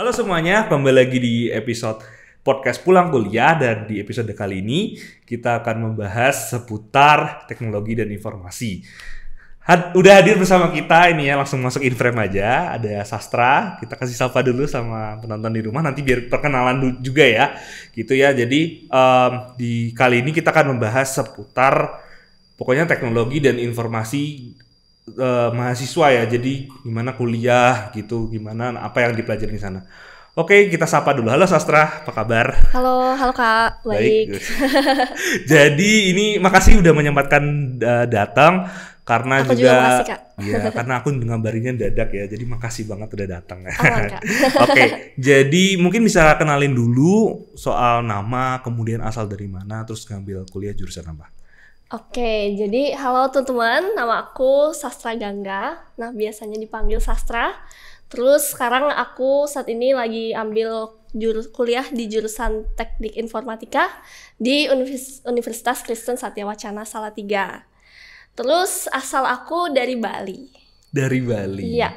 Halo semuanya, kembali lagi di episode podcast Pulang Kuliah dan di episode kali ini kita akan membahas seputar teknologi dan informasi. Had, udah hadir bersama kita ini ya langsung masuk in frame aja ada sastra kita kasih sapa dulu sama penonton di rumah nanti biar perkenalan juga ya gitu ya jadi um, di kali ini kita akan membahas seputar pokoknya teknologi dan informasi uh, mahasiswa ya, jadi gimana kuliah gitu, gimana nah, apa yang dipelajari di sana. Oke, kita sapa dulu. Halo Sastra, apa kabar? Halo, halo Kak. Baik. jadi ini makasih udah menyempatkan uh, datang karena aku juga, juga makasih, Kak. ya karena aku ngabarinnya dadak ya. Jadi makasih banget udah datang. Oke, jadi mungkin bisa kenalin dulu soal nama, kemudian asal dari mana, terus ngambil kuliah jurusan apa? Oke, jadi halo teman-teman, nama aku Sastra Gangga. Nah, biasanya dipanggil Sastra. Terus sekarang aku saat ini lagi ambil jurus kuliah di jurusan Teknik Informatika di Univers Universitas Kristen Satya Wacana Salatiga. Terus asal aku dari Bali. Dari Bali. Iya.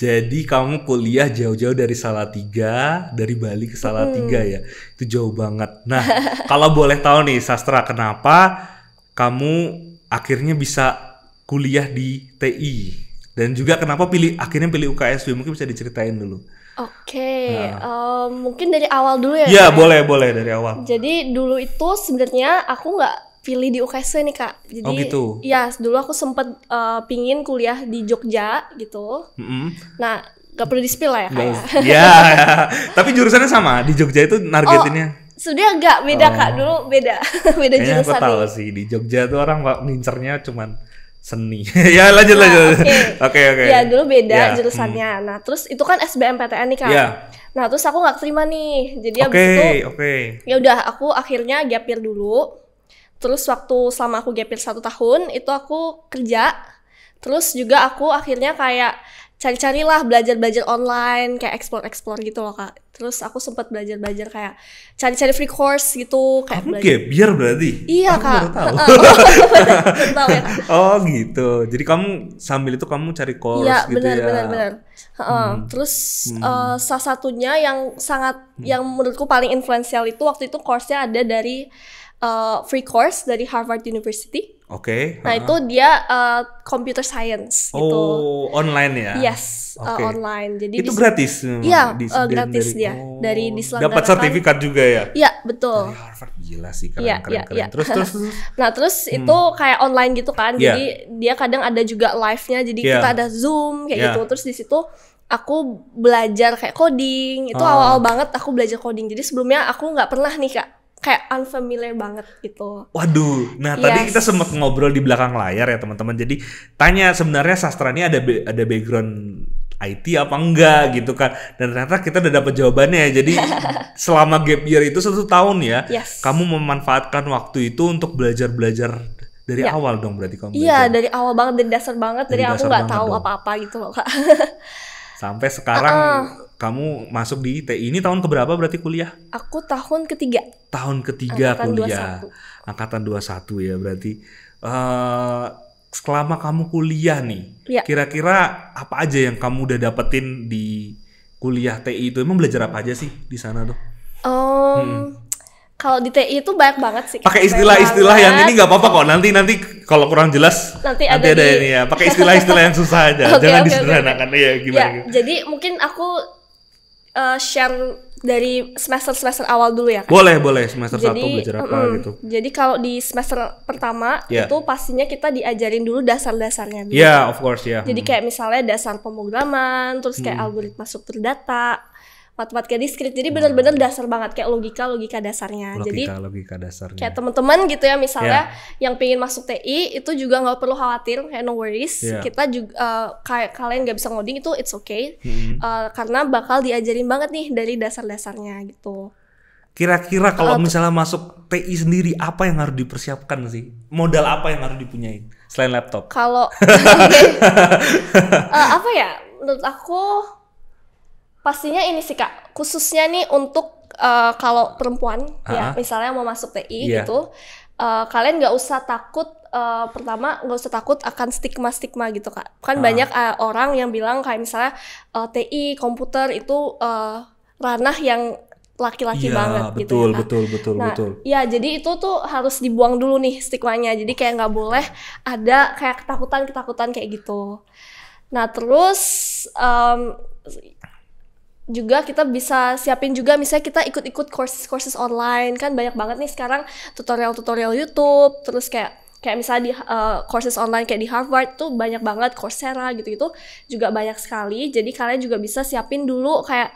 Jadi kamu kuliah jauh-jauh dari Salatiga, dari Bali ke Salatiga hmm. ya. Itu jauh banget. Nah, kalau boleh tahu nih Sastra kenapa kamu akhirnya bisa kuliah di TI dan juga kenapa pilih akhirnya pilih UKSW mungkin bisa diceritain dulu. Oke, okay. nah. um, mungkin dari awal dulu ya. Iya ya? boleh boleh dari awal. Jadi dulu itu sebenarnya aku nggak pilih di UKSW nih kak. Jadi, oh gitu. Ya dulu aku sempet uh, pingin kuliah di Jogja gitu. Mm -hmm. Nah gak perlu di spill lah ya kak. Ya? Iya. ya. Tapi jurusannya sama di Jogja itu nargetinnya. Oh, sudah enggak beda oh. Kak, dulu beda. beda Kayaknya jurusan. aku tahu sih di Jogja tuh orang ngincernya cuman seni. ya lanjut nah, lanjut. Oke oke. Ya dulu beda yeah. jurusannya. Hmm. Nah terus itu kan SBMPTN nih kak Yeah. Nah terus aku nggak terima nih. Jadi okay, abis itu okay. ya udah aku akhirnya gapir dulu. Terus waktu selama aku gapir satu tahun itu aku kerja. Terus juga aku akhirnya kayak cari cari lah belajar-belajar online kayak explore-explore gitu loh kak terus aku sempat belajar-belajar kayak cari-cari free course gitu kayak kamu belajar. biar berarti iya aku kak baru tahu. tahu ya oh gitu jadi kamu sambil itu kamu cari iya, course ya, gitu bener, ya benar benar hmm. terus hmm. Uh, salah satunya yang sangat hmm. yang menurutku paling influensial itu waktu itu course-nya ada dari uh, free course dari Harvard University Oke. Okay, nah uh. itu dia uh, computer science. Gitu. Oh online ya? Yes eh, okay. uh, online. Jadi itu gratis. Iya uh, gratis dari, dia oh, dari diselenggarakan. Dapat sertifikat juga ya? Iya betul. Dari Harvard gila sih keren ya, keren, ya, keren. Ya. Terus terus. nah terus hmm. itu kayak online gitu kan? Yeah. Jadi dia kadang ada juga live-nya. Jadi yeah. kita ada zoom kayak yeah. gitu. Terus di situ aku belajar kayak coding. Itu ah. awal-awal oh. banget aku belajar coding. Jadi sebelumnya aku nggak pernah nih kak kayak unfamiliar banget gitu. Waduh, nah yes. tadi kita sempat ngobrol di belakang layar ya teman-teman. Jadi tanya sebenarnya sastra ini ada ada background IT apa enggak gitu kan. Dan ternyata kita udah dapat jawabannya. Jadi selama gap year itu satu tahun ya, yes. kamu memanfaatkan waktu itu untuk belajar-belajar dari ya. awal dong berarti kamu Iya, dari awal banget dari dasar banget dari, dari dasar aku nggak tahu apa-apa gitu loh, Kak. Sampai sekarang uh -uh. kamu masuk di IT. Ini tahun keberapa berarti kuliah? Aku tahun ketiga. Tahun ketiga Angkatan kuliah. 21. Angkatan 21 ya berarti. Uh, selama kamu kuliah nih, ya. kira-kira ya. apa aja yang kamu udah dapetin di kuliah TI itu? Emang belajar apa aja sih di sana tuh? Um, hmm kalau di TI itu banyak banget sih. Pakai istilah-istilah yang ini nggak apa-apa kok. Nanti nanti kalau kurang jelas nanti, nanti ada, di... ini ya. Pakai istilah-istilah yang susah aja. okay, Jangan okay, disederhanakan okay. Iya, ya gimana. Ya, Jadi mungkin aku uh, share dari semester semester awal dulu ya. Kan? Boleh boleh semester jadi, satu belajar apa mm, gitu. Jadi kalau di semester pertama yeah. itu pastinya kita diajarin dulu dasar-dasarnya. Iya yeah, of course ya. Yeah. Jadi hmm. kayak misalnya dasar pemrograman, terus kayak hmm. algoritma struktur data matematika diskrit jadi hmm. benar-benar dasar banget kayak logika logika dasarnya logika, jadi logika dasarnya kayak teman-teman gitu ya misalnya yeah. yang pingin masuk TI itu juga nggak perlu khawatir kayak no worries yeah. kita juga uh, kayak kalian nggak bisa ngoding itu it's okay mm -hmm. uh, karena bakal diajarin banget nih dari dasar-dasarnya gitu kira-kira kalau misalnya masuk TI sendiri apa yang harus dipersiapkan sih modal apa yang harus dipunyai selain laptop kalau uh, apa ya menurut aku pastinya ini sih kak khususnya nih untuk uh, kalau perempuan uh -huh. ya misalnya mau masuk TI yeah. gitu uh, kalian nggak usah takut uh, pertama nggak usah takut akan stigma stigma gitu kak kan uh. banyak uh, orang yang bilang kayak misalnya uh, TI komputer itu uh, ranah yang laki-laki ya, banget betul, gitu ya betul betul nah, betul ya jadi itu tuh harus dibuang dulu nih stigmanya jadi kayak nggak boleh ada kayak ketakutan ketakutan kayak gitu nah terus um, juga kita bisa siapin juga misalnya kita ikut-ikut courses courses online kan banyak banget nih sekarang tutorial-tutorial YouTube terus kayak kayak misalnya di uh, courses online kayak di Harvard tuh banyak banget Coursera gitu-gitu juga banyak sekali jadi kalian juga bisa siapin dulu kayak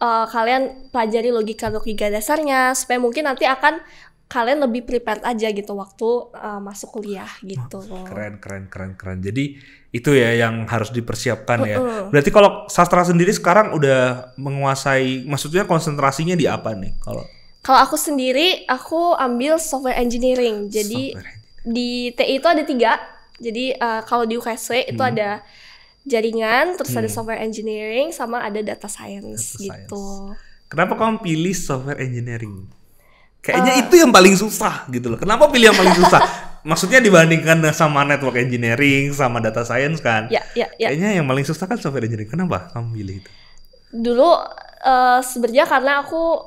uh, kalian pelajari logika logika dasarnya supaya mungkin nanti akan kalian lebih prepared aja gitu waktu uh, masuk kuliah gitu. Keren keren keren keren. Jadi itu ya yang harus dipersiapkan ya. Berarti kalau sastra sendiri sekarang udah menguasai maksudnya konsentrasinya di apa nih kalau Kalau aku sendiri aku ambil software engineering. Jadi software di TI itu ada tiga. Jadi uh, kalau di UKSW hmm. itu ada jaringan, terus hmm. ada software engineering sama ada data science data gitu. Science. Kenapa kamu pilih software engineering? Kayaknya uh. itu yang paling susah gitu loh. Kenapa pilih yang paling susah? Maksudnya dibandingkan sama network engineering, sama data science kan? Ya, ya, ya. Kayaknya yang paling susah kan software engineering. Kenapa kamu pilih itu? Dulu uh, sebenarnya karena aku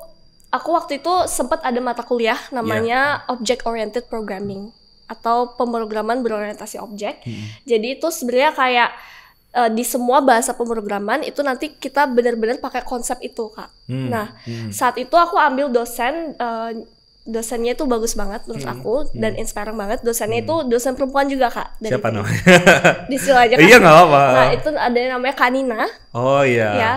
aku waktu itu sempat ada mata kuliah namanya yeah. object oriented programming atau pemrograman berorientasi objek. Hmm. Jadi itu sebenarnya kayak uh, di semua bahasa pemrograman itu nanti kita benar-benar pakai konsep itu kak. Hmm. Nah hmm. saat itu aku ambil dosen uh, dosennya itu bagus banget menurut hmm. aku hmm. dan inspiring banget dosennya hmm. itu dosen perempuan juga kak. Dari Siapa namanya? di situ aja. Iya, kak. Iya nggak apa Nah itu ada yang namanya Kanina. Oh iya. Ya.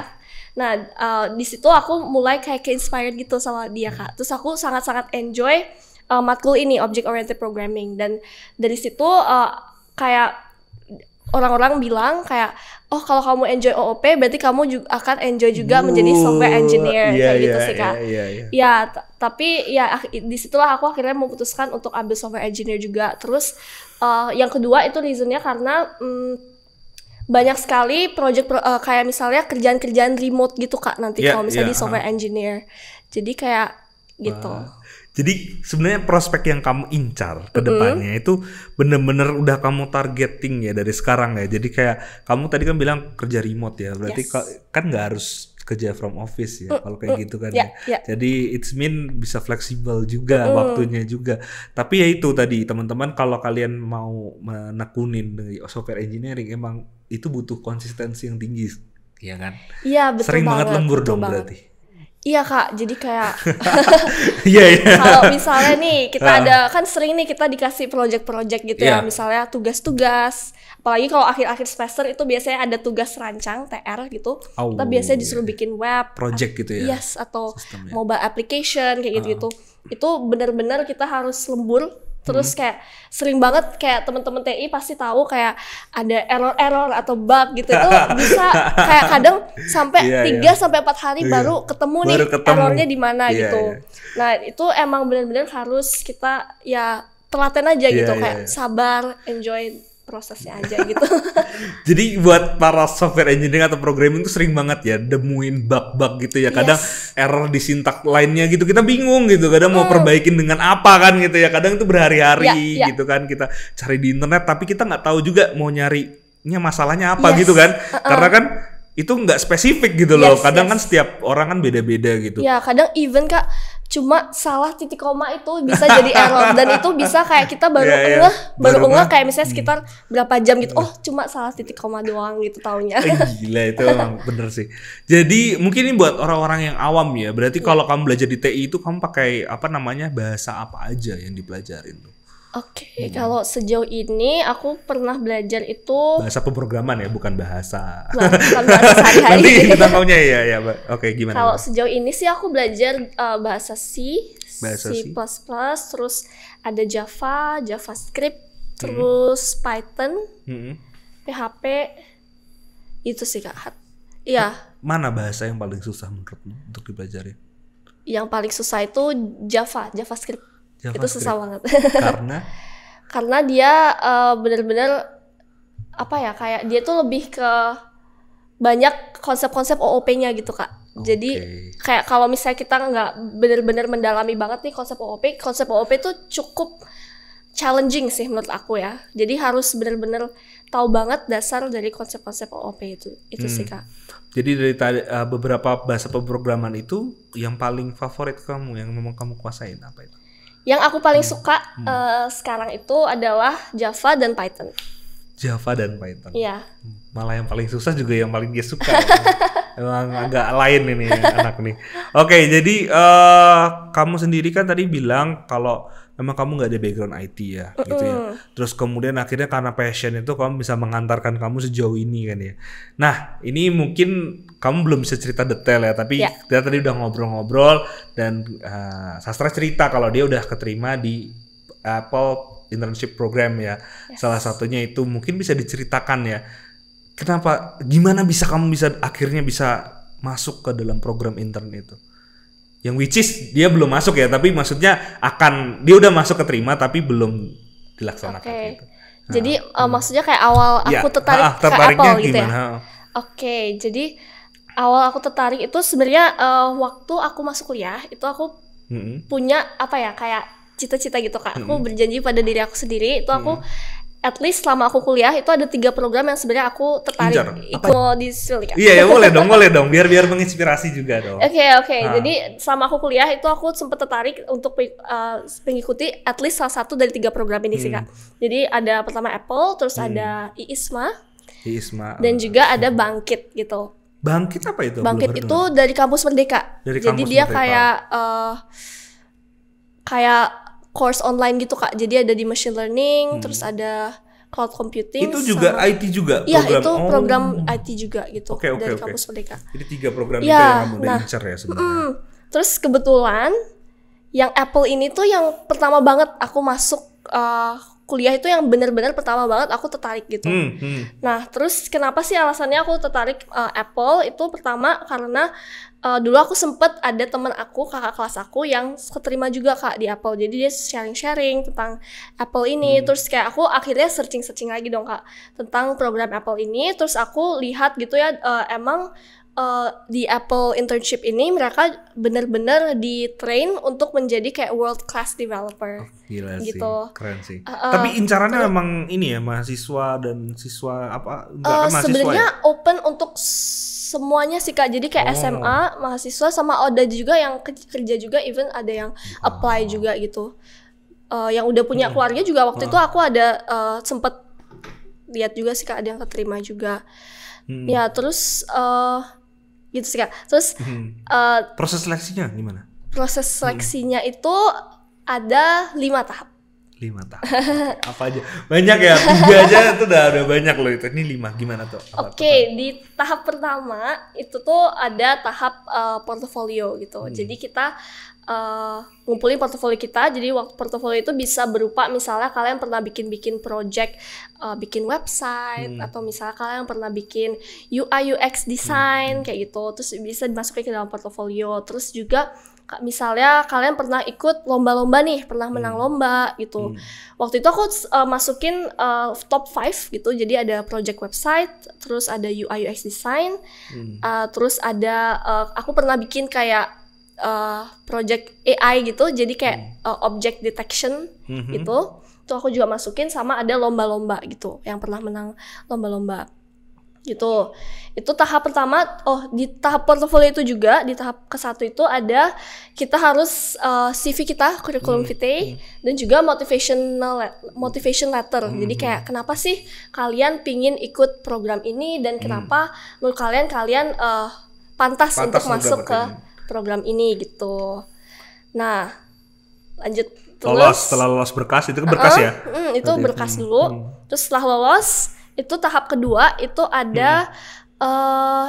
Nah uh, di situ aku mulai kayak ke-inspired gitu sama dia kak. Terus aku sangat-sangat enjoy uh, matkul ini object oriented programming dan dari situ uh, kayak orang-orang bilang kayak oh kalau kamu enjoy OOP berarti kamu juga akan enjoy juga Woo, menjadi software engineer yeah, kayak yeah, gitu sih iya, kak. Iya, yeah, yeah, yeah. ya tapi ya disitulah aku akhirnya memutuskan untuk ambil software engineer juga. Terus uh, yang kedua itu reasonnya karena um, banyak sekali project pro, uh, kayak misalnya kerjaan-kerjaan remote gitu kak nanti yeah, kalau misalnya yeah, di software uh. engineer. Jadi kayak gitu. Wow. Jadi sebenarnya prospek yang kamu incar ke depannya mm. itu bener-bener udah kamu targeting ya dari sekarang ya. Jadi kayak kamu tadi kan bilang kerja remote ya, berarti yes. kan nggak harus kerja from office ya mm, kalau kayak mm, gitu kan yeah, ya. Yeah. Ya. Jadi it's mean bisa fleksibel juga mm. waktunya juga. Tapi ya itu tadi teman-teman kalau kalian mau menekunin software engineering emang itu butuh konsistensi yang tinggi ya kan? Iya betul Sering banget, banget lembur dong banget. berarti. Iya kak, jadi kayak Iya yeah, kalau misalnya nih kita uh. ada kan sering nih kita dikasih project-project gitu yeah. ya, iya. misalnya tugas-tugas. Apalagi kalau akhir-akhir semester itu biasanya ada tugas rancang TR gitu. Oh, kita biasanya disuruh bikin web, project gitu ya. Yes, atau System, ya. mobile application kayak gitu-gitu. Ah. Itu benar-benar kita harus lembur Terus hmm. kayak sering banget kayak teman-teman TI pasti tahu kayak ada error-error atau bug gitu itu bisa kayak kadang sampai iya, iya. tiga 3 yeah. sampai 4 hari yeah. baru ketemu baru nih ketemu. errornya di mana yeah, gitu. Yeah. Nah, itu emang benar-benar harus kita ya telaten aja yeah, gitu yeah, kayak yeah. sabar, enjoy prosesnya aja gitu. Jadi buat para software engineering atau programming itu sering banget ya demuin bug-bug gitu ya. Kadang yes. error di sintak lainnya gitu kita bingung gitu. Kadang mau hmm. perbaikin dengan apa kan gitu ya. Kadang itu berhari-hari yeah, yeah. gitu kan kita cari di internet tapi kita nggak tahu juga mau nyarinya masalahnya apa yes. gitu kan. Uh -uh. Karena kan itu nggak spesifik gitu yes, loh. Kadang yes. kan setiap orang kan beda-beda gitu. Ya, kadang even Kak cuma salah titik koma itu bisa jadi error dan itu bisa kayak kita baru yeah, yeah. Ngeh, baru ngeh kayak misalnya hmm. sekitar berapa jam gitu oh iya. cuma salah titik koma doang gitu taunya eh, gila itu emang bener sih jadi mungkin ini buat orang-orang yang awam ya berarti yeah. kalau kamu belajar di TI itu kamu pakai apa namanya bahasa apa aja yang dipelajarin tuh Oke, okay, hmm. kalau sejauh ini aku pernah belajar itu bahasa pemrograman ya, bukan bahasa. Bukan bahasa sehari-hari. Nanti kita maunya ya, ya, Oke, okay, gimana? Kalau sejauh ini sih aku belajar uh, bahasa C, bahasa C++, terus ada Java, JavaScript, hmm. terus Python, hmm. PHP. Itu sih Kak. Iya. Mana bahasa yang paling susah menurutmu untuk dipelajari? Yang paling susah itu Java, JavaScript. JavaScript. Itu susah banget. Karena karena dia uh, eh, benar-benar apa ya kayak dia tuh lebih ke banyak konsep-konsep OOP-nya gitu kak. Okay. Jadi kayak kalau misalnya kita nggak benar-benar mendalami banget nih konsep OOP, konsep OOP itu cukup challenging sih menurut aku ya. Jadi harus benar-benar tahu banget dasar dari konsep-konsep OOP itu. Itu hmm. sih kak. Jadi dari tadi, uh, beberapa bahasa pemrograman itu yang paling favorit kamu yang memang kamu kuasain apa itu? Yang aku paling hmm. suka hmm. uh, sekarang itu adalah Java dan Python. Java dan Python. Iya. Malah yang paling susah juga yang paling dia suka. Emang agak lain ini anak nih. Oke, jadi uh, kamu sendiri kan tadi bilang kalau Emang kamu nggak ada background IT ya uh -uh. gitu ya terus kemudian akhirnya karena passion itu kamu bisa mengantarkan kamu sejauh ini kan ya nah ini mungkin kamu belum bisa cerita detail ya tapi yeah. kita tadi udah ngobrol-ngobrol dan uh, sastra cerita kalau dia udah keterima di Apple internship program ya yes. salah satunya itu mungkin bisa diceritakan ya kenapa gimana bisa kamu bisa akhirnya bisa masuk ke dalam program intern itu yang which is dia belum masuk ya tapi maksudnya akan dia udah masuk keterima tapi belum dilaksanakan okay. gitu. Nah, jadi hmm. maksudnya kayak awal aku ya, tertarik ah, ke Apple gimana? gitu ya. Oke, okay, jadi awal aku tertarik itu sebenarnya uh, waktu aku masuk kuliah itu aku -hmm. punya apa ya kayak cita-cita gitu kak. Aku -hmm. berjanji pada diri aku sendiri itu aku -hmm at least selama aku kuliah itu ada tiga program yang sebenarnya aku tertarik Injar. ikut di Silika. Ya? Iya, ya, boleh dong, boleh dong, biar biar menginspirasi juga dong. Oke, okay, oke. Okay. Nah. Jadi selama aku kuliah itu aku sempat tertarik untuk uh, mengikuti at least salah satu dari tiga program ini sih, Kak. Hmm. Jadi ada pertama Apple, terus hmm. ada IISMA. IISMA. Ah. Dan juga ada Bangkit gitu. Bangkit apa itu? Bangkit itu dari kampus Merdeka. Dari kampus Jadi Merdeka. dia kayak uh, kayak course online gitu kak jadi ada di machine learning hmm. terus ada cloud computing itu juga sama, IT juga Iya, itu itu oh. program IT juga gitu okay, okay, dari okay. kampus Merdeka jadi tiga program ya, itu yang kamu nah, ya sebenarnya mm, terus kebetulan yang Apple ini tuh yang pertama banget aku masuk uh, kuliah itu yang bener-bener pertama banget aku tertarik gitu. Hmm, hmm. Nah, terus kenapa sih alasannya aku tertarik uh, Apple itu pertama karena uh, dulu aku sempet ada teman aku kakak kelas aku yang keterima juga kak di Apple. Jadi dia sharing-sharing tentang Apple ini. Hmm. Terus kayak aku akhirnya searching-searching lagi dong kak tentang program Apple ini. Terus aku lihat gitu ya uh, emang uh, di Apple internship ini mereka benar-benar di train untuk menjadi kayak world class developer. Oh, gila gitu. keren sih. Uh, Tapi incarannya uh, memang ini ya mahasiswa dan siswa apa? uh, Sebenarnya ya? open untuk semuanya sih kak. Jadi kayak oh. SMA, mahasiswa sama ada juga yang kerja juga, even ada yang oh. apply juga gitu. Uh, yang udah punya iya. keluarga juga waktu oh. itu aku ada uh, sempet lihat juga sih kak ada yang keterima juga. Hmm. Ya terus. Uh, gitu sih kak terus hmm. uh, proses seleksinya gimana proses hmm. seleksinya hmm. itu ada lima tahap lima tahap apa aja banyak ya tiga aja itu udah ada banyak loh itu ini lima gimana tuh oke okay, di tahap pertama itu tuh ada tahap uh, portofolio gitu hmm. jadi kita uh, ngumpulin portfolio kita. Jadi waktu portofolio itu bisa berupa misalnya kalian pernah bikin-bikin project, uh, bikin website hmm. atau misalnya kalian pernah bikin UI UX design hmm. kayak gitu. Terus bisa dimasukin ke dalam portfolio Terus juga misalnya kalian pernah ikut lomba-lomba nih, pernah menang hmm. lomba gitu. Hmm. Waktu itu aku uh, masukin uh, top 5 gitu. Jadi ada project website, terus ada UI UX design, hmm. uh, terus ada uh, aku pernah bikin kayak uh, project AI gitu jadi kayak hmm. uh, object detection hmm. gitu itu aku juga masukin sama ada lomba-lomba gitu yang pernah menang lomba-lomba gitu itu tahap pertama oh di tahap portfolio itu juga di tahap ke satu itu ada kita harus uh, eh, CV kita kurikulum hmm. vitae hmm. dan juga motivational motivation letter hmm. jadi hmm. kayak kenapa sih kalian pingin ikut program ini dan kenapa hmm. menurut kalian kalian uh, pantas, pantas untuk masuk ke program ini gitu. Nah, lanjut terus. Lolos, setelah lolos berkas itu berkas uh -uh, ya? Hmm, itu berkas dulu. Hmm. Terus setelah lolos itu tahap kedua itu ada hmm. uh,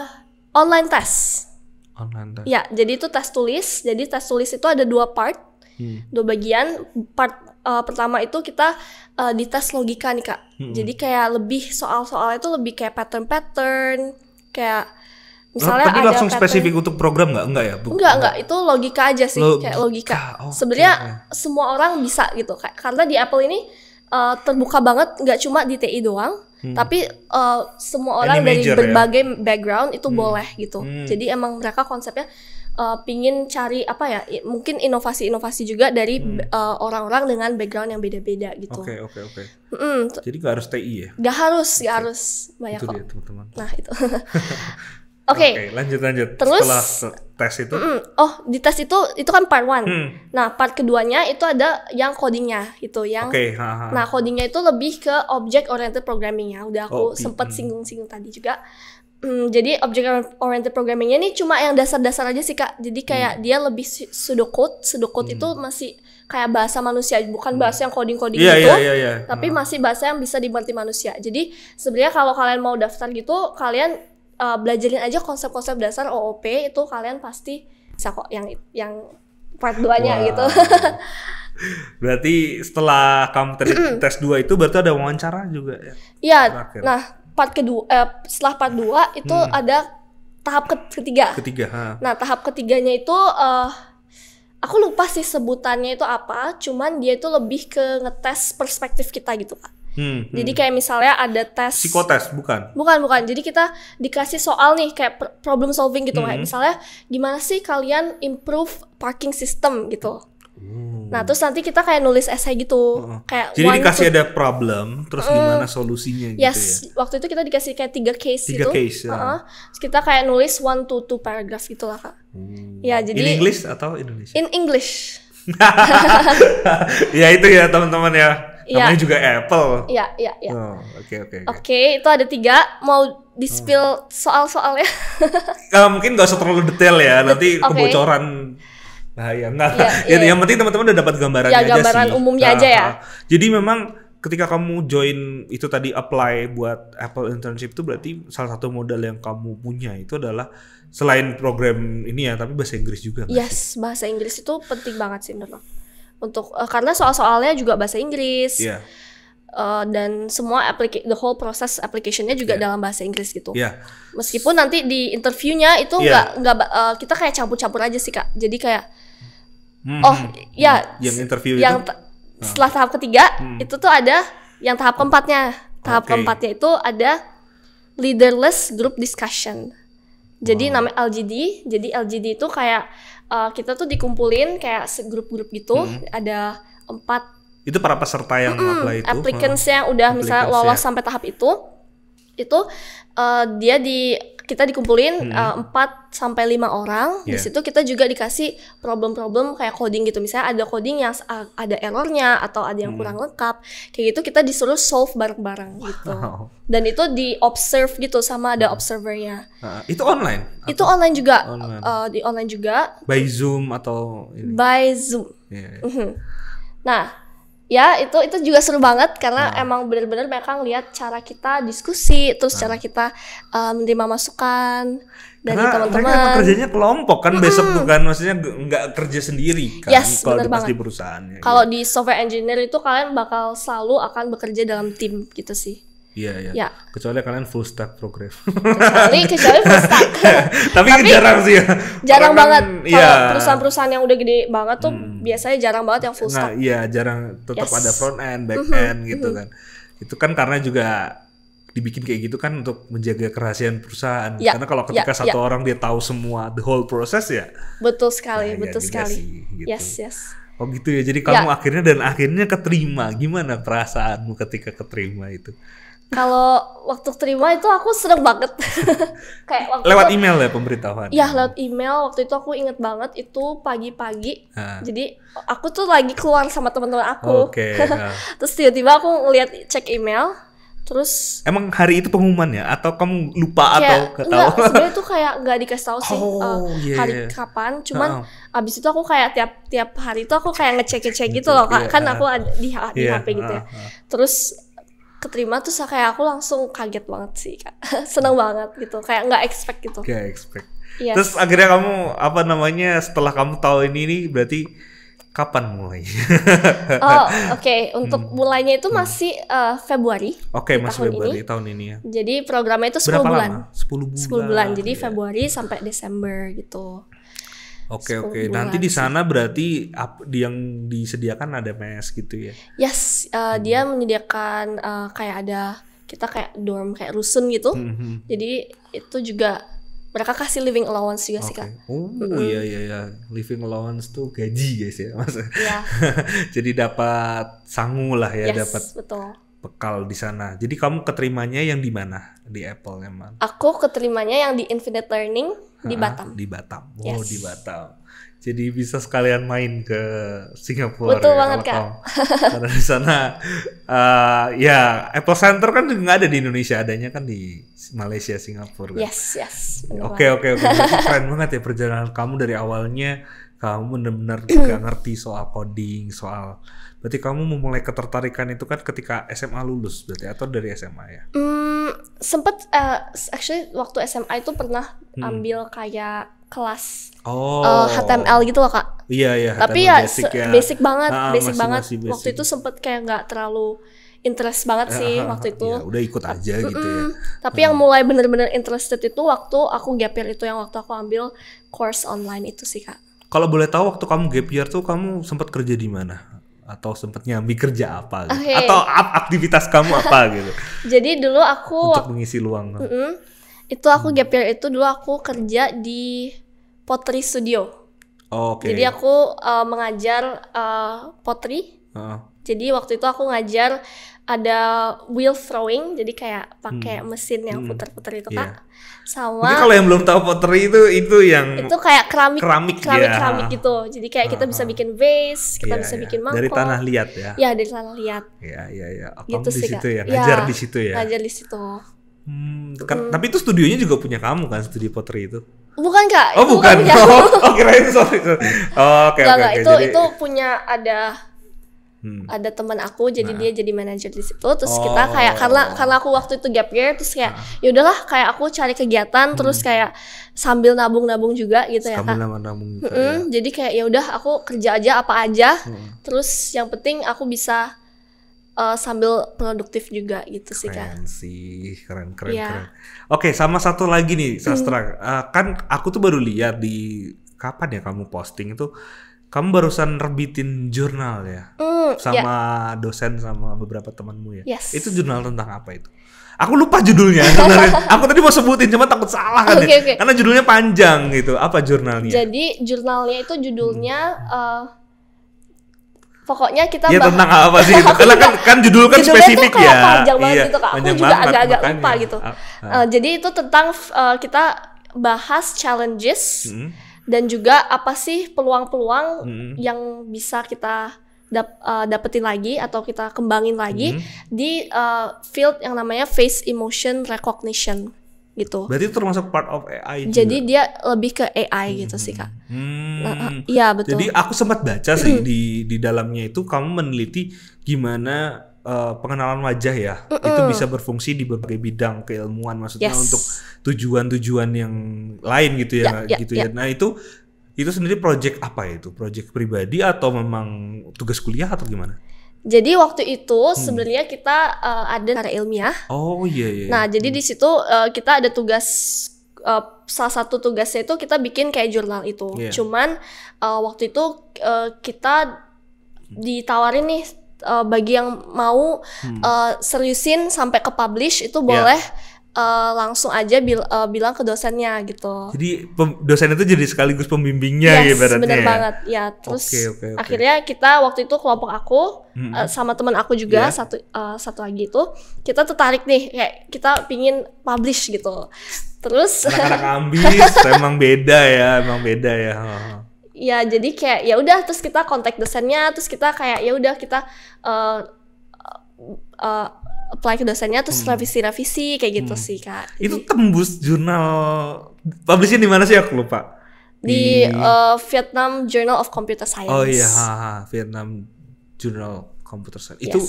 online test. Online test. Ya, jadi itu tes tulis. Jadi tes tulis itu ada dua part, hmm. dua bagian. Part uh, pertama itu kita uh, eh, tes logika nih kak. Hmm. Jadi kayak lebih soal-soal itu lebih kayak pattern-pattern, kayak Misalnya Tapi ada langsung pattern. spesifik untuk program nggak? Enggak ya? Bu, enggak, enggak. Itu logika aja sih, logika. kayak logika. Oh, okay. Sebenarnya okay. semua orang bisa gitu. Karena di Apple ini uh, terbuka banget, nggak cuma di TI doang, hmm. tapi uh, semua orang major, dari ya? berbagai ya? background itu hmm. boleh gitu. Hmm. Jadi emang mereka konsepnya uh, pingin cari apa ya? Mungkin inovasi-inovasi juga dari hmm. orang-orang hmm. dengan background yang beda-beda gitu. Oke, okay, oke, okay, oke. Okay. Mm. Jadi gak harus TI ya? Gak harus, gak harus banyak itu kok. Nah itu. Oke. Okay. Okay, lanjut lanjut. Terus setelah tes itu? Mm, oh, di tes itu itu kan part one. Hmm. Nah, part keduanya itu ada yang codingnya itu yang. Oke. Okay, nah, codingnya itu lebih ke object oriented programming ya. Udah aku oh, sempat hmm. singgung-singgung tadi juga. Hmm, jadi object oriented programmingnya ini cuma yang dasar-dasar aja sih kak. Jadi kayak hmm. dia lebih pseudocode. Pseudocode hmm. itu masih kayak bahasa manusia, bukan hmm. bahasa yang coding-coding yeah, gitu. Yeah, yeah, yeah. Tapi hmm. masih bahasa yang bisa dimengerti manusia. Jadi sebenarnya kalau kalian mau daftar gitu, kalian uh, belajarin aja konsep-konsep dasar OOP itu kalian pasti bisa kok yang yang part 2-nya wow. gitu. Berarti setelah kamu tes, tes 2 itu berarti ada wawancara juga ya? Iya. Nah, part kedua eh, setelah part dua itu hmm. ada tahap ketiga. Ketiga, ha. Nah, tahap ketiganya itu uh, aku lupa sih sebutannya itu apa, cuman dia itu lebih ke ngetes perspektif kita gitu, Kak. Hmm, Jadi hmm. kayak misalnya ada tes psikotes bukan? Bukan bukan. Jadi kita dikasih soal nih kayak problem solving gitu hmm. kayak misalnya gimana sih kalian improve parking system gitu. Hmm. Nah terus nanti kita kayak nulis esai gitu. Hmm. Kayak Jadi dikasih to... ada problem terus hmm. gimana solusinya gitu yes. ya. Waktu itu kita dikasih kayak tiga case tiga gitu. case. Ya. Uh -huh. Terus kita kayak nulis one to two paragraph gitulah kak. Hmm. Ya jadi. In English atau Indonesia? In English. ya itu ya teman-teman ya Namanya iya. juga Apple. Iya, iya, iya. Oh, oke, oke. Oke, itu ada tiga. Mau di spill hmm. soal-soalnya? uh, mungkin gak usah terlalu detail ya, nanti okay. kebocoran bahaya. Nah, yeah, ya, yang penting teman-teman udah dapat gambarannya ya, gambaran sih. gambaran umumnya nah, aja ya. Nah, jadi memang ketika kamu join itu tadi apply buat Apple internship itu berarti salah satu modal yang kamu punya itu adalah selain program ini ya tapi bahasa Inggris juga. Yes, bahasa Inggris itu penting banget sih menurut untuk uh, karena soal-soalnya juga bahasa Inggris. Yeah. Iya. Uh, dan semua aplikasi the whole proses applicationnya juga yeah. dalam bahasa Inggris gitu. Yeah. Meskipun nanti di interviewnya itu iya. nggak yeah. nggak uh, kita kayak campur-campur aja sih kak. Jadi kayak hmm, oh hmm, ya yang interview yang itu? Ah. setelah tahap ketiga hmm. itu tuh ada yang tahap oh. keempatnya. Tahap okay. keempatnya itu ada leaderless group discussion. Jadi wow. namanya LGD. Jadi LGD itu kayak uh, kita tuh dikumpulin kayak grup-grup gitu. Hmm. Ada empat. Itu para peserta yang mm apply itu. Applicants oh. yang udah misalnya lolos ya. sampai tahap itu, itu uh, dia di kita dikumpulin hmm. Eh, empat hmm. uh, sampai lima orang. Yeah. Di situ kita juga dikasih problem-problem kayak coding gitu. Misalnya ada coding yang ada errornya atau ada yang hmm. kurang lengkap. Kayak gitu kita disuruh solve bareng-bareng gitu. Dan itu di observe gitu sama ada hmm. observernya. uh, itu online? Itu online juga. Online. Uh, di online juga. By Zoom atau ini? By Zoom. Yeah. Mhm. Nah, ya itu itu juga seru banget karena nah. emang bener-bener mereka ngeliat cara kita diskusi terus nah. cara kita uh, menerima masukan dari teman-teman mereka kerjanya kelompok kan mm -hmm. besok tuh kan maksudnya nggak kerja sendiri kan yes, kalau di, perusahaan ya kalau ya. di software engineer itu kalian bakal selalu akan bekerja dalam tim gitu sih Iya, iya. Ya. Kecuali kalian full stack progress. kecuali kecuali full stack. Tapi, Tapi jarang sih ya. Jarang Orang banget. Iya. Kalau perusahaan-perusahaan yang udah gede banget tuh hmm. biasanya jarang banget yang full nah, stack. Nah, iya, jarang tetap yes. ada front end, back mm-hmm. end mm -hmm. gitu mm-hmm. kan. Itu kan karena juga dibikin kayak gitu kan untuk menjaga kerahasiaan perusahaan. Ya, Karena kalau ya, ketika ya, satu ya. orang dia tahu semua the whole process ya. Betul nah, sekali, nah, betul ya sekali. Sih, gitu. Yes, yes. Oh gitu ya. Jadi ya. kamu ya. akhirnya dan akhirnya keterima. Gimana perasaanmu ketika keterima itu? Kalau waktu terima itu aku seneng banget. kayak waktu lewat email ya pemberitahuan. Iya, lewat email. Waktu itu aku inget banget itu pagi-pagi. Jadi aku tuh lagi keluar sama teman-teman aku. Okay, terus tiba-tiba aku ngeliat cek email. Terus Emang hari itu pengumumannya atau kamu lupa kayak, atau gak tahu? sebenarnya tuh kayak nggak dikasih tahu sih oh, uh, eh, yeah. hari iya. kapan, cuman abis itu aku kayak tiap tiap hari itu aku kayak ngecek-ngecek gitu loh, kan iya, aku di, di yeah. HP gitu ya. Terus keterima tuh kayak aku langsung kaget banget sih kak seneng banget gitu kayak nggak expect gitu nggak expect yes. Iya. terus akhirnya kamu apa namanya setelah kamu tahu ini nih berarti kapan mulai oh oke okay. untuk hmm. mulainya itu hmm. masih uh, Februari oke okay, masih Februari ini. tahun ini ya jadi programnya itu 10 Berapa bulan lama? 10 bulan 10 bulan jadi ya. Februari sampai Desember gitu Oke oke. Okay. Nanti di sana berarti ap, di yang disediakan ada mes gitu ya? Yes, uh, hmm. dia menyediakan uh, kayak ada kita kayak dorm kayak rusun gitu. Hmm. Jadi itu juga mereka kasih living allowance juga okay. sih kak. Oh mm iya iya iya, living allowance tuh gaji guys ya mas. Yeah. Jadi dapat sangu lah ya yes, dapat. betul bekal di sana. Jadi kamu keterimanya yang di mana di Apple emang? Aku keterimanya yang di Infinite Learning di Batam. Di Batam. oh yes. di Batam. Jadi bisa sekalian main ke Singapura. Betul ya, banget kak. Karena di sana, uh, ya Apple Center kan juga ada di Indonesia, adanya kan di Malaysia, Singapura. Kan? Yes, yes. Oke, oke, oke. Keren banget ya perjalanan kamu dari awalnya kamu benar-benar juga ngerti soal coding, soal Berarti kamu memulai ketertarikan itu kan ketika SMA lulus berarti atau dari SMA ya? Hmm, sempet uh, actually waktu SMA itu pernah hmm. ambil kayak kelas oh. uh, eh, HTML gitu loh kak. Iya iya. Tapi ya basic, ya basic banget, ah, basic masih, banget. Masih basic. Waktu itu sempet kayak nggak terlalu interest banget sih uh, waktu ah, itu. Ya, udah ikut aja -mm. gitu ya. Tapi uh. yang mulai bener-bener interested itu waktu aku gap year itu yang waktu aku ambil course online itu sih kak. Kalau boleh tahu waktu kamu gap year tuh kamu sempat kerja di mana? atau sempat nyambi kerja apa gitu. okay. atau aktivitas kamu apa gitu jadi dulu aku untuk mengisi luang mm -mm, itu aku gap year itu dulu aku kerja di potri studio okay. jadi aku uh, mengajar uh, eh, pottery jadi waktu itu aku ngajar ada wheel throwing, jadi kayak pakai hmm. mesin yang hmm. puter-puter itu yeah. kak. Sama. Jadi kalau yang belum tahu pottery itu itu yang itu kayak keramik keramik keramik, yeah. keramik gitu. Jadi kayak uh, kita bisa bikin vase, kita yeah, bisa yeah. bikin mangkok. Ya? Iya, dari tanah liat ya. Ya dari tanah liat. Ya ya iya. iya, iya. Gitu di sih situ ya, ngajar ya, di situ ya. Ngajar di situ. Hmm, hmm. tapi itu studionya juga punya kamu kan studi pottery itu? Bukan kak. Oh bukan. bukan. oh, oh kirain sorry. sorry. Oh, oke okay, oke. Okay, okay. itu Jadi... itu punya ada hmm. ada teman aku jadi nah. dia jadi manajer di situ terus oh. kita kayak karena karena aku waktu itu gap year terus kayak nah. yaudahlah kayak aku cari kegiatan hmm. terus kayak sambil nabung-nabung juga gitu ya, sambil ya kan nabung-nabung gitu, -hmm. ya. jadi kayak ya udah aku kerja aja apa aja hmm. terus yang penting aku bisa uh, sambil produktif juga gitu sih kan. sih keren keren, ya. keren. Oke okay, sama satu lagi nih sastra hmm. uh, kan aku tuh baru lihat di kapan ya kamu posting itu kamu barusan rebitin jurnal ya mm, sama yeah. dosen sama beberapa temanmu ya. Yes. Itu jurnal tentang apa itu? Aku lupa judulnya. aku tadi mau sebutin cuma takut salah kan okay, ya. okay. karena judulnya panjang gitu. Apa jurnalnya? Jadi jurnalnya itu judulnya hmm. uh, Pokoknya kita ya, tentang apa sih? Itu? Karena kan, kan judul kan judulnya spesifik ya. Panjang banget iya, gitu kak. Aku juga agak-agak lupa gitu. Uh, uh. Uh, jadi itu tentang uh, kita bahas challenges. Hmm dan juga apa sih peluang-peluang hmm. yang bisa kita dap, uh, dapetin lagi atau kita kembangin lagi hmm. di uh, field yang namanya face emotion recognition gitu. Berarti itu termasuk part of AI. Jadi dia lebih ke AI hmm. gitu sih kak. Hmm. Nah, ah, iya, betul. Jadi aku sempat baca sih hmm. di di dalamnya itu kamu meneliti gimana Eh, pengenalan wajah ya mm -mm. itu bisa berfungsi di berbagai bidang keilmuan maksudnya yes. untuk tujuan-tujuan yang lain gitu ya yeah, ya, gitu yeah. ya nah itu itu sendiri project apa ya itu project pribadi atau memang tugas kuliah atau gimana jadi waktu itu hmm. sebenarnya kita uh, ada karya ilmiah. Oh iya, iya iya. Nah, jadi hmm. di situ uh, kita ada tugas uh, salah satu tugasnya itu kita bikin kayak jurnal itu. Yeah. Cuman uh, waktu itu uh, kita ditawarin nih uh, bagi yang mau hmm. uh, seriusin sampai ke publish itu iya. boleh yeah. uh, langsung aja bil uh, bilang ke dosennya gitu. Jadi dosen itu jadi sekaligus pembimbingnya yes, ya ibaratnya. benar banget. Ya, terus okay, okay, okay. akhirnya kita waktu itu kelompok aku hmm. uh, sama teman aku juga yeah. satu uh, satu lagi itu kita tertarik nih kayak kita pingin publish gitu. Terus anak-anak ambis emang beda ya, emang beda ya ya jadi kayak ya udah terus kita kontak dosennya terus kita kayak ya udah kita uh, uh, apply ke dosennya terus hmm. revisi revisi kayak gitu hmm. sih kak jadi, itu tembus jurnal publishnya di mana sih aku lupa di, di uh, Vietnam Journal of Computer Science oh iya ha, ha. Vietnam Journal Computer Science yes. itu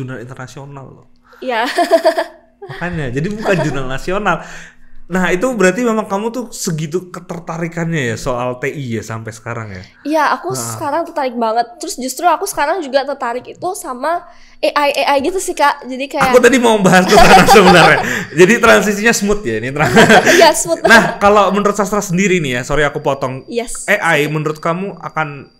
jurnal internasional loh ya yeah. makanya jadi bukan jurnal nasional Nah itu berarti memang kamu tuh segitu ketertarikannya ya soal TI ya sampai sekarang ya? Iya aku nah. sekarang tertarik banget. Terus justru aku sekarang juga tertarik itu sama AI AI gitu sih kak. Jadi kayak. Aku tadi mau bahas ke sebenarnya. Jadi transisinya smooth ya ini. Iya smooth. Nah kalau menurut sastra sendiri nih ya, sorry aku potong. Yes. AI menurut kamu akan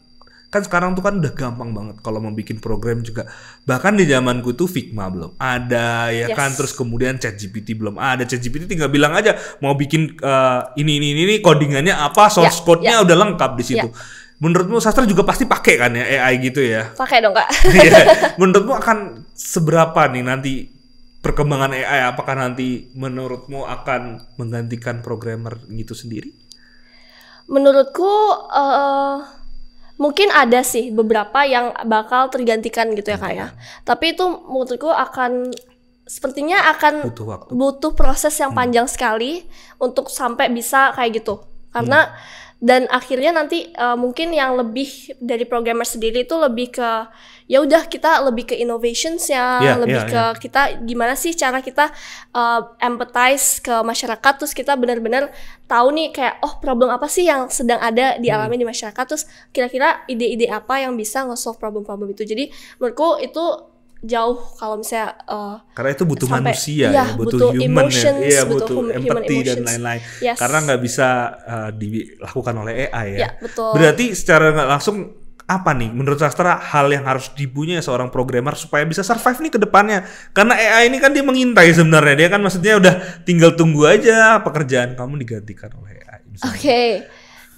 Kan sekarang tuh kan udah gampang banget kalau mau bikin program juga. Bahkan di zamanku tuh Figma belum ada ya kan? yes. kan terus kemudian ChatGPT belum ada. ChatGPT tinggal bilang aja mau bikin uh, ini ini ini codingannya apa, ya, source yeah, code yeah. udah lengkap di situ. Yeah menurutmu sastra juga pasti pakai kan ya AI gitu ya? Pakai dong kak. Iya. Menurutmu akan seberapa nih nanti perkembangan AI? Apakah nanti menurutmu akan menggantikan programmer gitu sendiri? Menurutku uh, mungkin ada sih beberapa yang bakal tergantikan gitu ya kak ya. Iya. Tapi itu menurutku akan sepertinya akan butuh, waktu. butuh proses yang hmm. panjang hmm. sekali untuk sampai bisa kayak gitu. Karena hmm dan akhirnya nanti uh, mungkin yang lebih dari programmer sendiri itu lebih ke ya udah kita lebih ke ya yeah, lebih yeah, ke yeah. kita gimana sih cara kita uh, empathize ke masyarakat terus kita benar-benar tahu nih kayak oh problem apa sih yang sedang ada dialami hmm. di masyarakat terus kira-kira ide-ide apa yang bisa nge-solve problem-problem itu jadi menurutku itu jauh kalau misalnya uh, karena itu butuh sampai, manusia iya, ya, butuh, butuh human ya, iya, butuh, butuh dan lain-lain yes. karena nggak bisa uh, dilakukan oleh AI ya. ya betul. Berarti secara nggak langsung apa nih menurut sastra hal yang harus dipunya seorang programmer supaya bisa survive nih ke depannya karena AI ini kan dia mengintai sebenarnya dia kan maksudnya udah tinggal tunggu aja pekerjaan kamu digantikan oleh AI oke okay.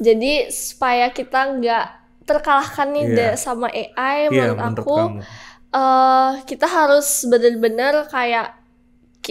jadi supaya kita nggak terkalahkan nih yeah. Iya. sama AI yeah, menurut, menurut aku kamu uh, kita harus benar-benar kayak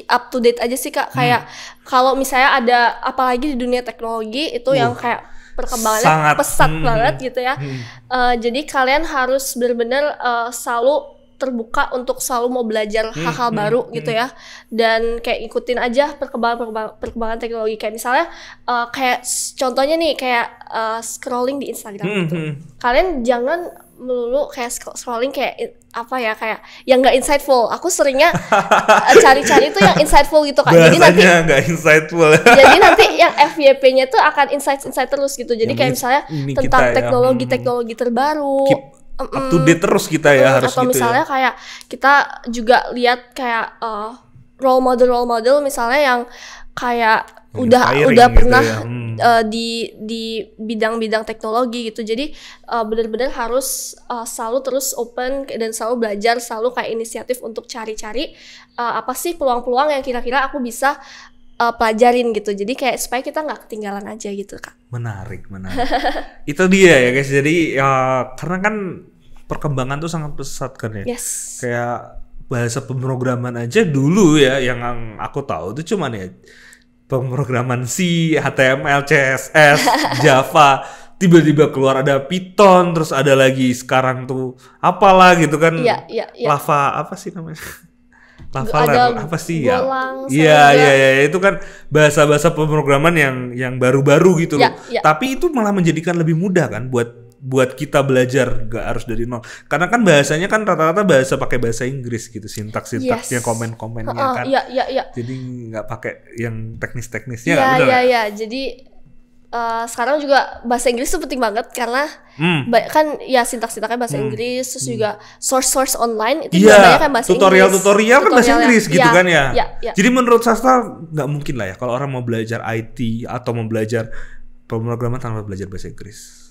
up to date aja sih kak hmm. kayak hmm. kalau misalnya ada apalagi di dunia teknologi itu uh. yang kayak perkembangannya Sangat, pesat hmm, banget gitu ya hmm. uh, jadi kalian harus benar-benar uh, eh, selalu terbuka untuk selalu mau belajar hmm, hal-hal hmm, baru hmm, gitu ya dan kayak ikutin aja perkembangan perkembangan teknologi kayak misalnya uh, kayak contohnya nih kayak uh, scrolling di Instagram hmm, gitu hmm. kalian jangan melulu kayak scrolling kayak apa ya kayak yang nggak insightful. Aku seringnya eh, cari-cari tuh yang insightful gitu kan. Jadi nanti nggak insightful. jadi nanti yang FYP-nya tuh akan insight-insight terus gitu. Jadi yang kayak misalnya tentang teknologi-teknologi ya. hmm. terbaru. Keep up to date terus kita ya hmm, harus atau gitu. Atau ya. misalnya ya. kayak kita juga lihat kayak uh, role model role model misalnya yang kayak Inspiring udah udah gitu pernah ya. hmm. uh, di di bidang-bidang teknologi gitu jadi uh, eh, benar-benar harus uh, selalu terus open dan selalu belajar selalu kayak inisiatif untuk cari-cari uh, apa sih peluang-peluang yang kira-kira aku bisa uh, pelajarin gitu jadi kayak supaya kita nggak ketinggalan aja gitu kak menarik menarik itu dia ya guys jadi uh, karena kan perkembangan tuh sangat pesat kan ya yes. kayak bahasa pemrograman aja dulu ya yang aku tahu itu cuman ya pemrograman C, HTML, CSS, Java, tiba-tiba keluar ada Python, terus ada lagi sekarang tuh apalah gitu kan. Iya, iya, iya. Lava apa sih namanya? Lava apa sih ya? Iya, iya, iya, iya, itu kan bahasa-bahasa pemrograman yang yang baru-baru gitu ya, loh. Ya. Tapi itu malah menjadikan lebih mudah kan buat buat kita belajar gak harus dari nol karena kan bahasanya kan rata-rata bahasa pakai bahasa Inggris gitu sintaks sintaksnya yes. komen komennya uh, kan iya, iya, iya. jadi nggak pakai yang teknis-teknisnya ya, ya, ya. jadi uh, sekarang juga bahasa Inggris tuh penting banget karena hmm. kan ya sintaks sintaksnya bahasa hmm. Inggris terus hmm. juga source-source online itu yeah. banyak kan bahasa tutorial, Inggris tutorial-tutorial kan bahasa Inggris ya, gitu ya, kan ya. ya, ya. jadi menurut sastra nggak mungkin lah ya kalau orang mau belajar IT atau mau belajar pemrograman tanpa belajar bahasa Inggris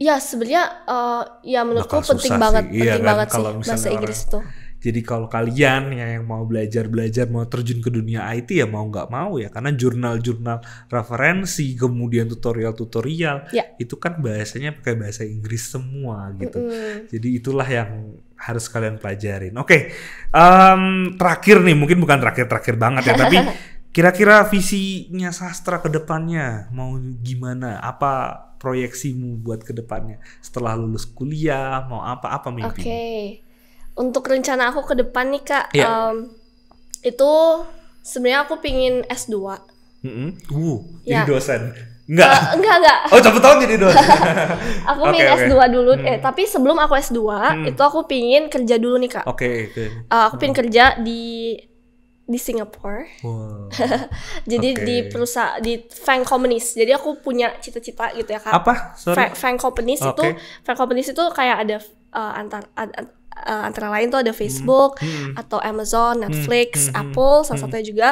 Ya sebenarnya uh, ya menurutku penting banget, sih. Iya penting iya, kan? banget kalau sih bahasa Inggris itu Jadi kalau kalian ya yang mau belajar-belajar mau terjun ke dunia IT ya mau nggak mau ya karena jurnal-jurnal referensi kemudian tutorial-tutorial ya. itu kan bahasanya pakai bahasa Inggris semua gitu. Mm -hmm. Jadi itulah yang harus kalian pelajarin. Oke, okay. um, terakhir nih mungkin bukan terakhir-terakhir banget ya tapi Kira-kira visinya sastra ke depannya mau gimana? Apa proyeksimu buat ke depannya setelah lulus kuliah? Mau apa-apa mimpi? Oke. Okay. Untuk rencana aku ke depan nih, Kak, yeah. Iya. um, itu sebenarnya aku pingin S2. Mm -hmm. Uh, jadi ya. dosen. Enggak. Uh, enggak, enggak. Oh, cepet tahun jadi dosen. aku okay, pingin okay. S2 dulu. Hmm. Eh, tapi sebelum aku S2, hmm. itu aku pingin kerja dulu nih, Kak. Oke, okay, okay. uh, eh, aku pingin oh. kerja di di Singapura. Wow. Jadi okay. di perusahaan di Fang Companies. Jadi aku punya cita-cita gitu ya kak. Apa? Sorry. Fang, Companies okay. itu Fang Companies itu kayak ada uh, antar uh, antara lain tuh ada Facebook hmm. hmm. atau Amazon, hmm. Netflix, hmm, hmm. Apple, salah satunya hmm. juga.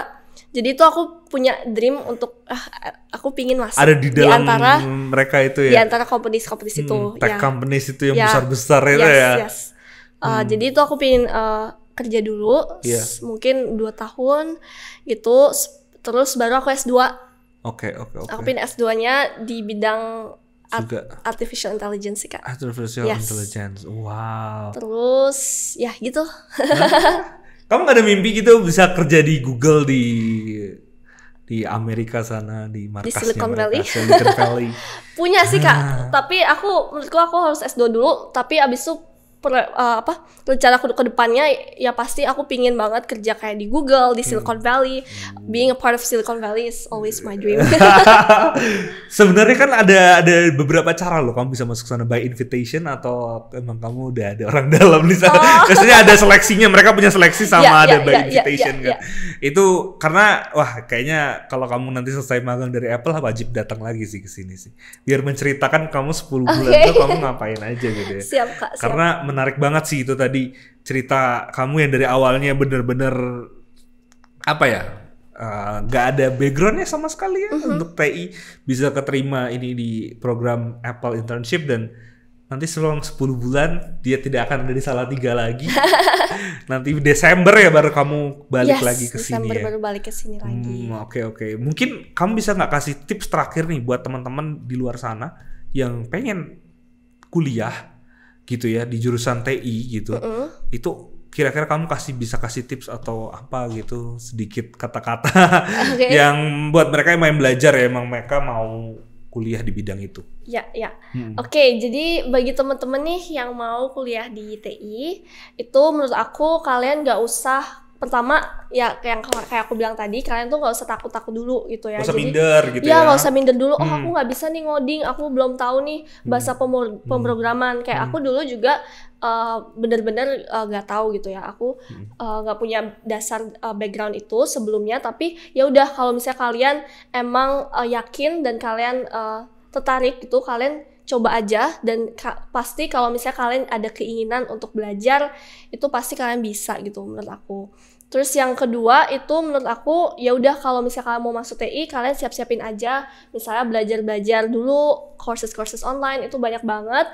Jadi itu aku punya dream untuk ah, aku pingin masuk ada di, dalam di antara mereka itu ya. Di antara companies-companies hmm, itu. Tech ya. companies itu yang ya. besar-besar ya. yes, ya. Yes. Uh, hmm. Jadi itu aku pingin uh, kerja dulu yeah. mungkin dua tahun gitu terus baru aku S2 Oke oke oke. Aku pindah S2-nya di bidang juga artificial intelligence sih kak artificial yes. intelligence wow terus ya gitu nah, kamu gak ada mimpi gitu bisa kerja di Google di di Amerika sana di markasnya di Silicon Valley, Valley. punya sih kak ah. tapi aku menurutku aku harus S2 dulu tapi abis itu per, uh, apa rencana ke depannya ya pasti aku pingin banget kerja kayak di Google di Silicon hmm. Valley being a part of Silicon Valley is always my dream sebenarnya kan ada ada beberapa cara loh kamu bisa masuk sana by invitation atau emang kamu udah ada orang dalam di sana oh. ada seleksinya mereka punya seleksi sama yeah, ada yeah, by yeah, ya, ya, invitation yeah, yeah, kan yeah. itu karena wah kayaknya kalau kamu nanti selesai magang dari Apple wajib datang lagi sih ke sini sih biar menceritakan kamu 10 bulan okay. itu kamu ngapain aja gitu ya siap, Kak, siap. karena menarik banget sih itu tadi cerita kamu yang dari awalnya bener-bener apa ya eh, nggak uh, ada backgroundnya sama sekali ya uh mm-hmm. -huh. untuk TI bisa keterima ini di program Apple internship dan nanti selama 10 bulan dia tidak akan ada di salah tiga lagi. nanti Desember ya baru kamu balik yes, lagi ke sini Desember ya. baru balik ke sini lagi. Oke hmm, oke. Okay, okay. Mungkin kamu bisa nggak kasih tips terakhir nih buat teman-teman di luar sana yang pengen kuliah gitu ya di jurusan TI gitu. Uh -uh. Itu kira-kira kamu kasih bisa kasih tips atau apa gitu sedikit kata-kata okay. yang buat mereka yang main belajar ya emang mereka mau kuliah di bidang itu. Ya, ya. Hmm. Oke, okay, jadi bagi teman-teman nih yang mau kuliah di TI, itu menurut aku kalian nggak usah pertama ya kayak kayak aku bilang tadi kalian tuh nggak usah takut takut dulu gitu ya gak usah jadi minder gitu iya, ya nggak ya. usah minder dulu oh hmm. aku nggak bisa nih ngoding aku belum tahu nih hmm. bahasa hmm. pemrograman kayak hmm. aku dulu juga uh, bener-bener eh, nggak uh, tahu gitu ya aku hmm. eh, nggak uh, punya dasar uh, background itu sebelumnya tapi ya udah kalau misalnya kalian emang uh, yakin dan kalian uh, tertarik gitu kalian coba aja dan ka pasti kalau misalnya kalian ada keinginan untuk belajar itu pasti kalian bisa gitu menurut aku terus yang kedua itu menurut aku ya udah kalau misalnya kalian mau masuk TI kalian siap-siapin aja misalnya belajar-belajar dulu courses-courses online itu banyak banget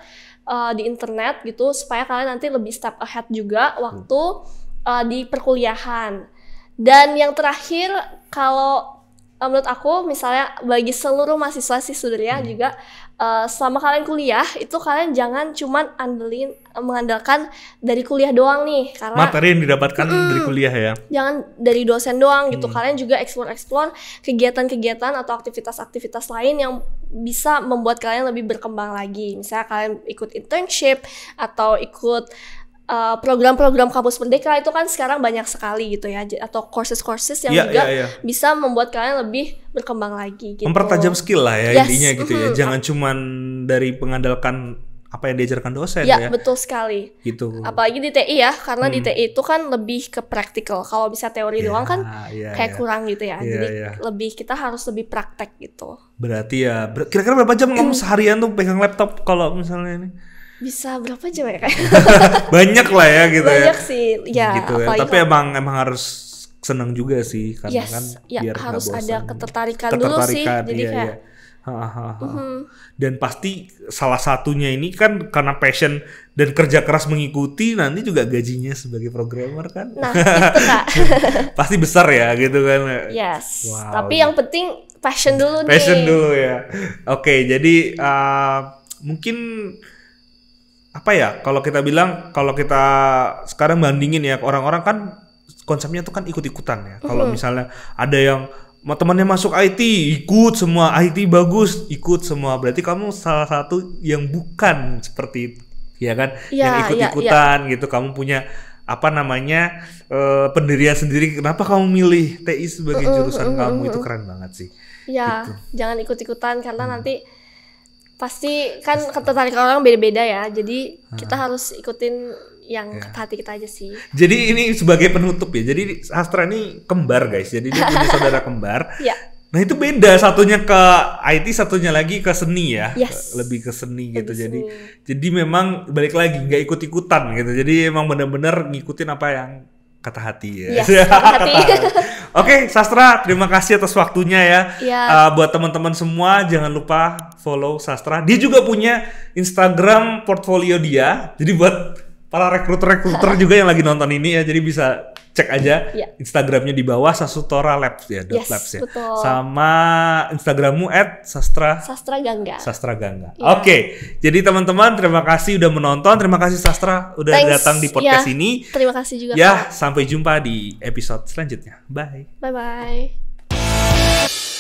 uh, di internet gitu supaya kalian nanti lebih step ahead juga waktu uh, di perkuliahan dan yang terakhir kalau uh, menurut aku misalnya bagi seluruh mahasiswa sih sebenarnya hmm. juga uh, selama kalian kuliah itu kalian jangan cuman andelin eh, mengandalkan dari kuliah doang nih karena materi yang didapatkan mm, dari kuliah ya. Jangan dari dosen doang gitu. Hmm. Kalian juga explore-explore kegiatan-kegiatan atau aktivitas-aktivitas lain yang bisa membuat kalian lebih berkembang lagi. Misalnya kalian ikut internship atau ikut Eh, program-program uh, kampus merdeka itu kan sekarang banyak sekali gitu ya atau courses-courses yang yeah, juga yeah, yeah. bisa membuat kalian lebih berkembang lagi gitu. Mempertajam skill lah ya yes. intinya gitu mm -hmm. ya. Mm-hmm. Jangan cuman dari pengandalkan apa yang diajarkan dosen ya. Ya, betul sekali. Gitu. Apalagi di TI ya, karena hmm. di TI itu kan lebih ke praktikal. Kalau bisa teori yeah, doang kan yeah, kayak yeah. kurang gitu ya. Yeah, Jadi yeah. lebih kita harus lebih praktek gitu. Berarti ya, kira-kira berapa jam kamu hmm. seharian tuh pegang laptop kalau misalnya ini? bisa berapa jam ya kayak banyak lah ya gitu banyak ya banyak sih ya, gitu ya. tapi kalau... emang emang harus seneng juga sih karena yes, kan ya, biar harus bosan. ada ketertarikan, ketertarikan dulu sih jadi iya, kayak iya. Mm-hmm. Dan pasti salah satunya ini kan karena passion dan kerja keras mengikuti nanti juga gajinya sebagai programmer kan. Nah, itu Kak. pasti besar ya gitu kan. Yes. Wow. Tapi yang penting passion dulu passion nih. dulu ya. Oke, okay, jadi uh, mungkin apa ya kalau kita bilang kalau kita sekarang bandingin ya orang-orang kan konsepnya tuh kan ikut-ikutan ya. Kalau uh mm-hmm. -huh. misalnya ada yang temannya masuk IT, ikut semua IT bagus, ikut semua. Berarti kamu salah satu yang bukan seperti itu, ya kan? Ya, yang iya, iya. ikut-ikutan ya, ya. gitu. Kamu punya apa namanya uh, pendirian sendiri. Kenapa kamu milih TI sebagai jurusan uh -huh. kamu itu keren banget sih. Ya, gitu. jangan ikut-ikutan karena hmm. nanti pasti kan ketertarikan orang beda-beda ya jadi hmm. kita harus ikutin yang ya. hati kita aja sih jadi ini sebagai penutup ya jadi Astra ini kembar guys jadi dia punya saudara kembar ya. nah itu beda satunya ke IT satunya lagi ke seni ya yes. lebih ke seni gitu lebih jadi jadi memang balik lagi nggak ikut ikutan gitu jadi emang benar-benar ngikutin apa yang kata hati ya. Yes, kata hati. Oke, okay, Sastra, terima kasih atas waktunya ya. Yeah. Iya. Uh, buat teman-teman semua, jangan lupa follow Sastra. Dia juga punya Instagram portfolio dia. Jadi buat para rekruter-rekruter juga yang lagi nonton ini ya, jadi bisa cek aja yeah. Instagramnya di bawah Sasutora Labs ya, dot yes, labs ya. Sama Instagrammu at Sastra Sastra Gangga. Sastra Gangga. Yeah. Oke, okay. jadi teman-teman terima kasih udah menonton, terima kasih Sastra udah Thanks. datang di iya. podcast yeah. ini. Terima kasih juga. Ya, Kak. sampai jumpa di episode selanjutnya. Bye. Bye bye.